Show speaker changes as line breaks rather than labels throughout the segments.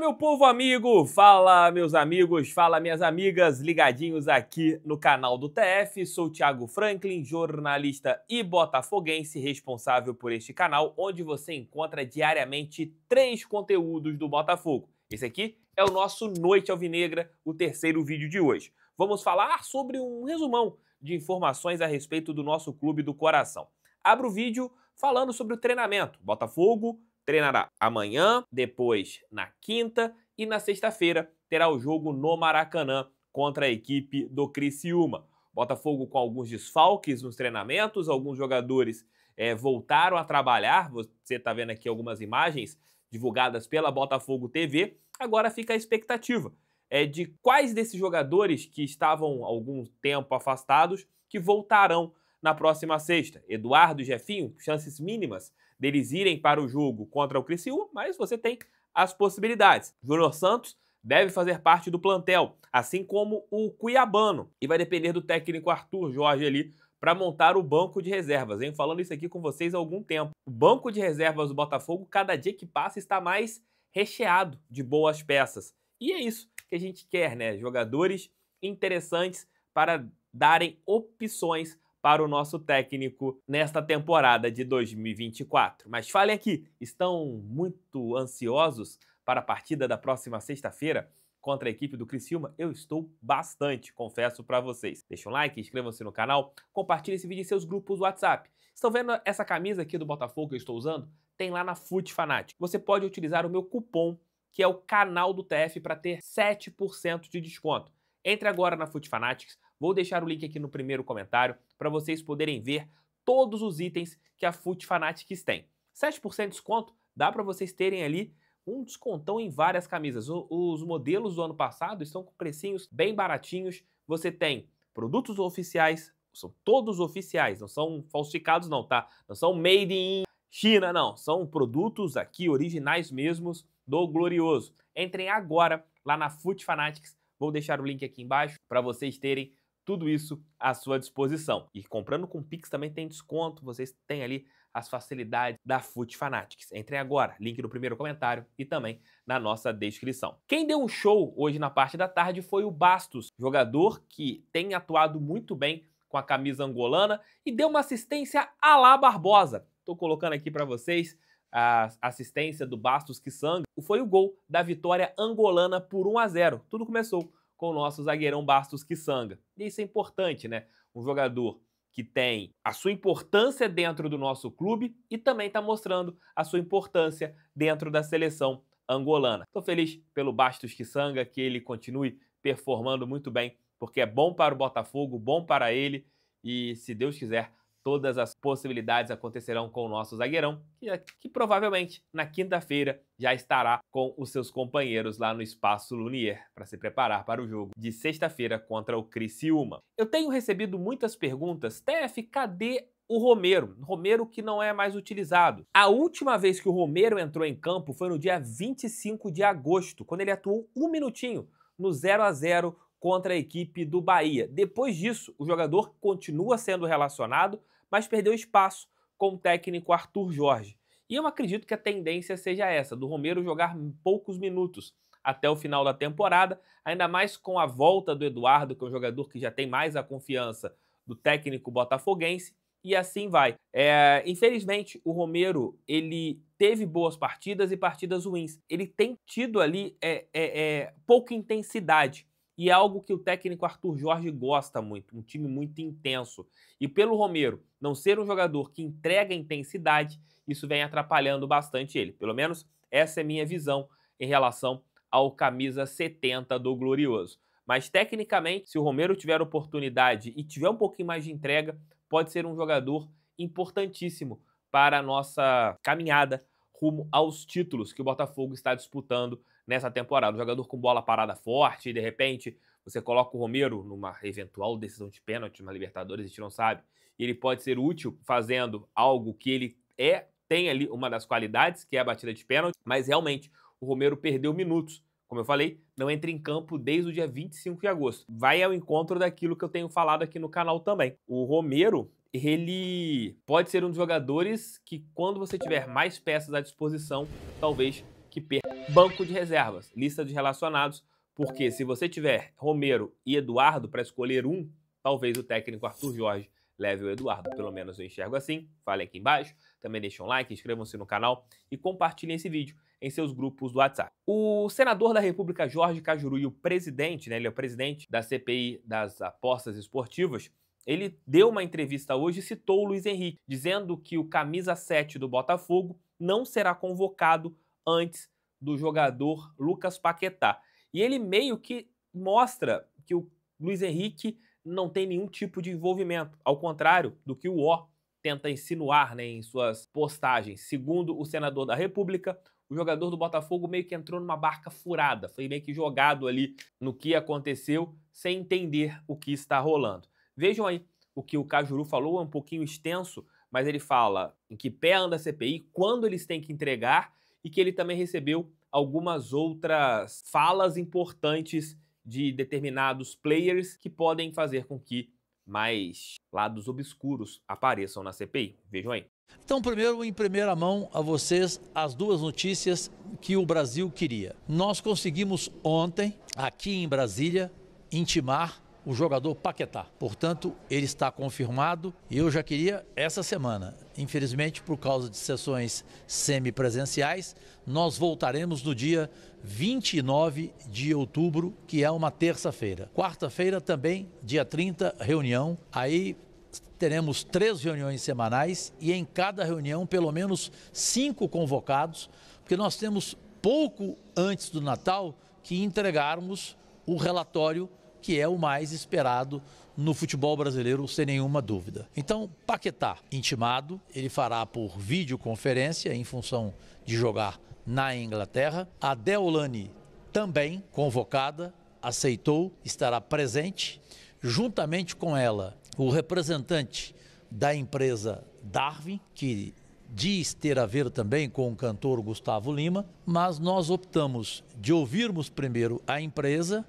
meu povo amigo! Fala, meus amigos, fala, minhas amigas, ligadinhos aqui no canal do TF. Sou Thiago Franklin, jornalista e botafoguense, responsável por este canal, onde você encontra diariamente três conteúdos do Botafogo. Esse aqui é o nosso Noite Alvinegra, o terceiro vídeo de hoje. Vamos falar sobre um resumão de informações a respeito do nosso clube do coração. Abro o vídeo falando sobre o treinamento. Botafogo treinará amanhã, depois na quinta e na sexta-feira terá o jogo no Maracanã contra a equipe do Criciúma. Botafogo com alguns desfalques nos treinamentos, alguns jogadores é, voltaram a trabalhar. Você está vendo aqui algumas imagens divulgadas pela Botafogo TV. Agora fica a expectativa é, de quais desses jogadores que estavam algum tempo afastados que voltarão na próxima sexta. Eduardo e Jefinho, chances mínimas deles irem para o jogo contra o Criciúma, mas você tem as possibilidades. Júnior Santos deve fazer parte do plantel, assim como o Cuiabano, e vai depender do técnico Arthur Jorge ali para montar o banco de reservas. Venho falando isso aqui com vocês há algum tempo. O banco de reservas do Botafogo, cada dia que passa, está mais recheado de boas peças. E é isso que a gente quer, né? Jogadores interessantes para darem opções para o nosso técnico nesta temporada de 2024. Mas fale aqui, estão muito ansiosos para a partida da próxima sexta-feira? contra a equipe do Criciúma, eu estou bastante, confesso para vocês. Deixa um like, inscreva-se no canal, compartilhe esse vídeo em seus grupos WhatsApp. Estão vendo essa camisa aqui do Botafogo que eu estou usando? Tem lá na Foot Fanatic. Você pode utilizar o meu cupom, que é o canal do TF, para ter 7% de desconto. Entre agora na Foot Fanatics, Vou deixar o link aqui no primeiro comentário para vocês poderem ver todos os itens que a Foot Fanatics tem. 7% de desconto dá para vocês terem ali um descontão em várias camisas. Os modelos do ano passado estão com precinhos bem baratinhos. Você tem produtos oficiais, são todos oficiais, não são falsificados não, tá? Não são made in China, não. São produtos aqui originais mesmos do Glorioso. Entrem agora lá na Foot Fanatics. Vou deixar o link aqui embaixo para vocês terem tudo isso à sua disposição. E comprando com Pix também tem desconto, vocês têm ali as facilidades da Foot Fanatics. Entrem agora, link no primeiro comentário e também na nossa descrição. Quem deu um show hoje na parte da tarde foi o Bastos, jogador que tem atuado muito bem com a camisa angolana e deu uma assistência à la Barbosa. Estou colocando aqui para vocês a assistência do Bastos que sangue Foi o gol da vitória angolana por 1 a 0. Tudo começou com o nosso zagueirão Bastos Kisanga. E isso é importante, né? Um jogador que tem a sua importância dentro do nosso clube e também está mostrando a sua importância dentro da seleção angolana. Estou feliz pelo Bastos Kisanga, que ele continue performando muito bem, porque é bom para o Botafogo, bom para ele e, se Deus quiser, todas as possibilidades acontecerão com o nosso zagueirão, que, é, que provavelmente na quinta-feira já estará com os seus companheiros lá no Espaço Lunier para se preparar para o jogo de sexta-feira contra o Criciúma. Eu tenho recebido muitas perguntas, Tef, cadê o Romero, Romero que não é mais utilizado. A última vez que o Romero entrou em campo foi no dia 25 de agosto, quando ele atuou um minutinho no 0 a 0 contra a equipe do Bahia. Depois disso, o jogador continua sendo relacionado, mas perdeu espaço com o técnico Arthur Jorge. E eu acredito que a tendência seja essa, do Romero jogar poucos minutos até o final da temporada, ainda mais com a volta do Eduardo, que é um jogador que já tem mais a confiança do técnico botafoguense, e assim vai. É, infelizmente, o Romero ele teve boas partidas e partidas ruins. Ele tem tido ali é, é, é pouca intensidade. E é algo que o técnico Arthur Jorge gosta muito, um time muito intenso. E pelo Romero não ser um jogador que entrega intensidade, isso vem atrapalhando bastante ele. Pelo menos essa é minha visão em relação ao camisa 70 do Glorioso. Mas tecnicamente, se o Romero tiver oportunidade e tiver um pouquinho mais de entrega, pode ser um jogador importantíssimo para a nossa caminhada rumo aos títulos que o Botafogo está disputando nessa temporada. Um jogador com bola parada forte, e de repente você coloca o Romero numa eventual decisão de pênalti na Libertadores, a gente não sabe. E ele pode ser útil fazendo algo que ele é, tem ali uma das qualidades, que é a batida de pênalti, mas realmente o Romero perdeu minutos. Como eu falei, não entra em campo desde o dia 25 de agosto. Vai ao encontro daquilo que eu tenho falado aqui no canal também. O Romero, ele pode ser um dos jogadores que, quando você tiver mais peças à disposição, talvez que perca. Banco de reservas, lista de relacionados, porque se você tiver Romero e Eduardo para escolher um, talvez o técnico Arthur Jorge leve o Eduardo. Pelo menos eu enxergo assim. Fale aqui embaixo. Também deixe um like, inscrevam-se no canal e compartilhem esse vídeo em seus grupos do WhatsApp. O senador da República, Jorge Cajuru, e o presidente, né, ele é o presidente da CPI das apostas esportivas, ele deu uma entrevista hoje e citou o Luiz Henrique, dizendo que o camisa 7 do Botafogo não será convocado antes do jogador Lucas Paquetá. E ele meio que mostra que o Luiz Henrique não tem nenhum tipo de envolvimento, ao contrário do que o O tenta insinuar né, em suas postagens. Segundo o senador da República, o jogador do Botafogo meio que entrou numa barca furada, foi meio que jogado ali no que aconteceu, sem entender o que está rolando. Vejam aí o que o Cajuru falou, é um pouquinho extenso, mas ele fala em que pé anda a CPI, quando eles têm que entregar e que ele também recebeu algumas outras falas importantes de determinados players que podem fazer com que mais lados obscuros apareçam na CPI. Vejam aí.
Então, primeiro, em primeira mão a vocês, as duas notícias que o Brasil queria. Nós conseguimos ontem, aqui em Brasília, intimar o jogador Paquetá. Portanto, ele está confirmado e eu já queria essa semana. Infelizmente, por causa de sessões semipresenciais, nós voltaremos no dia 29 de outubro, que é uma terça-feira. Quarta-feira também, dia 30, reunião. Aí teremos três reuniões semanais e em cada reunião pelo menos cinco convocados, porque nós temos pouco antes do Natal que entregarmos o relatório que é o mais esperado no futebol brasileiro, sem nenhuma dúvida. Então, Paquetá, intimado, ele fará por videoconferência em função de jogar na Inglaterra. A Deolane também convocada, aceitou, estará presente. Juntamente com ela, o representante da empresa Darwin, que diz ter a ver também com o cantor Gustavo Lima, mas nós optamos de ouvirmos primeiro a empresa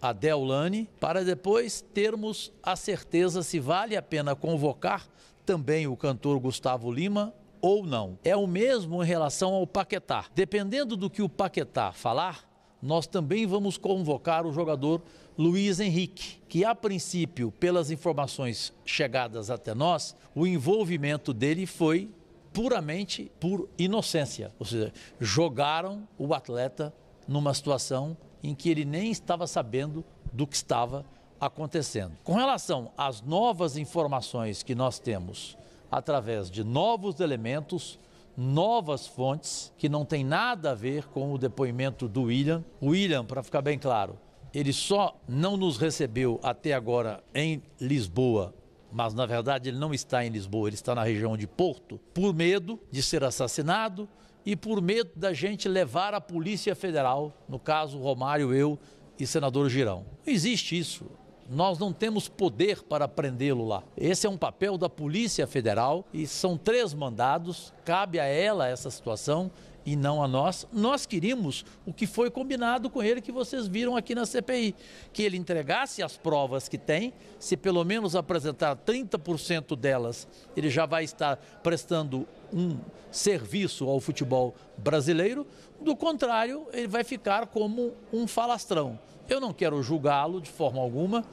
a Deolane, para depois termos a certeza se vale a pena convocar também o cantor Gustavo Lima ou não. É o mesmo em relação ao Paquetá. Dependendo do que o Paquetá falar, nós também vamos convocar o jogador Luiz Henrique, que a princípio, pelas informações chegadas até nós, o envolvimento dele foi puramente por inocência, ou seja, jogaram o atleta numa situação em que ele nem estava sabendo do que estava acontecendo. Com relação às novas informações que nós temos através de novos elementos, novas fontes que não tem nada a ver com o depoimento do William. O William, para ficar bem claro, ele só não nos recebeu até agora em Lisboa, mas na verdade ele não está em Lisboa, ele está na região de Porto, por medo de ser assassinado, e por medo da gente levar a Polícia Federal, no caso Romário, eu e senador Girão. Não existe isso. Nós não temos poder para prendê-lo lá. Esse é um papel da Polícia Federal e são três mandados, cabe a ela essa situação e não a nós. Nós queríamos o que foi combinado com ele, que vocês viram aqui na CPI, que ele entregasse as provas que tem, se pelo menos apresentar 30% delas, ele já vai estar prestando um serviço ao futebol brasileiro, do contrário, ele vai ficar como um falastrão. Eu não quero julgá-lo de forma alguma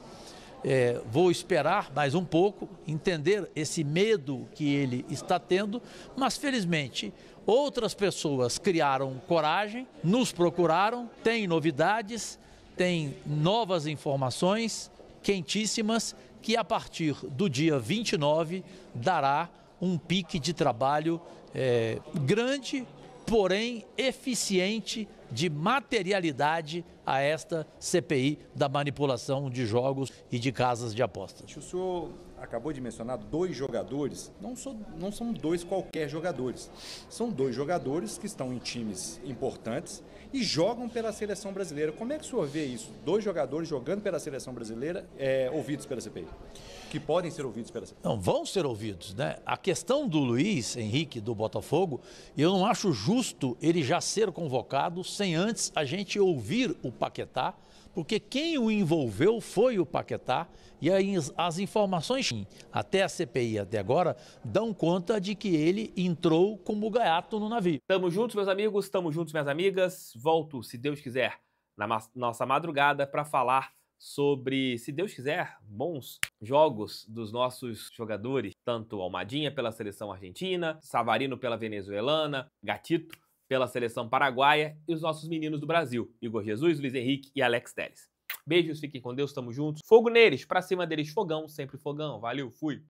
é, vou esperar mais um pouco, entender esse medo que ele está tendo, mas felizmente outras pessoas criaram coragem, nos procuraram, tem novidades, tem novas informações quentíssimas que a partir do dia 29 dará um pique de trabalho é, grande porém eficiente de materialidade a esta CPI da manipulação de jogos e de casas de apostas. O senhor acabou de mencionar dois jogadores, não, sou, não são dois qualquer jogadores, são dois jogadores que estão em times importantes e jogam pela seleção brasileira. Como é que o senhor vê isso? Dois jogadores jogando pela seleção brasileira, é, ouvidos pela CPI? Que podem ser ouvidos pela CPI? Não, vão ser ouvidos, né? A questão do Luiz Henrique do Botafogo, eu não acho justo ele já ser convocado sem antes a gente ouvir o Paquetá porque quem o envolveu foi o Paquetá e as informações até a CPI
até agora dão conta de que ele entrou como gaiato no navio. Tamo juntos, meus amigos, tamo juntos, minhas amigas. Volto, se Deus quiser, na ma nossa madrugada para falar sobre, se Deus quiser, bons jogos dos nossos jogadores, tanto Almadinha pela seleção argentina, Savarino pela venezuelana, Gatito pela seleção paraguaia e os nossos meninos do Brasil, Igor Jesus, Luiz Henrique e Alex Teles. Beijos, fiquem com Deus, tamo juntos. Fogo neles, pra cima deles, fogão, sempre fogão. Valeu, fui.